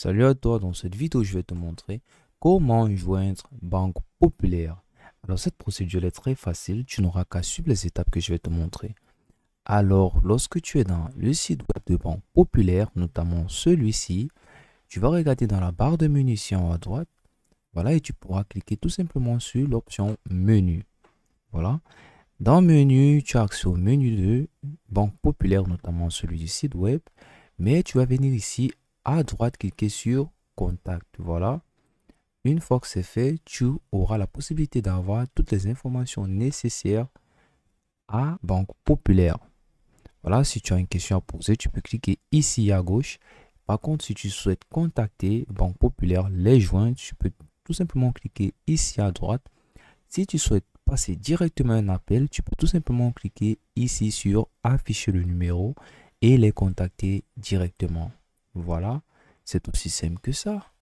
Salut à toi, dans cette vidéo je vais te montrer comment joindre Banque Populaire. Alors cette procédure est très facile, tu n'auras qu'à suivre les étapes que je vais te montrer. Alors lorsque tu es dans le site web de Banque Populaire, notamment celui-ci, tu vas regarder dans la barre de menu ici en haut à droite, voilà, et tu pourras cliquer tout simplement sur l'option menu. Voilà. Dans menu, tu as accès au menu de Banque Populaire, notamment celui du site web, mais tu vas venir ici à droite, cliquez sur Contact. Voilà. Une fois que c'est fait, tu auras la possibilité d'avoir toutes les informations nécessaires à Banque Populaire. Voilà, si tu as une question à poser, tu peux cliquer ici à gauche. Par contre, si tu souhaites contacter Banque Populaire, les joindre, tu peux tout simplement cliquer ici à droite. Si tu souhaites passer directement un appel, tu peux tout simplement cliquer ici sur afficher le numéro et les contacter directement. Voilà, c'est aussi simple que ça.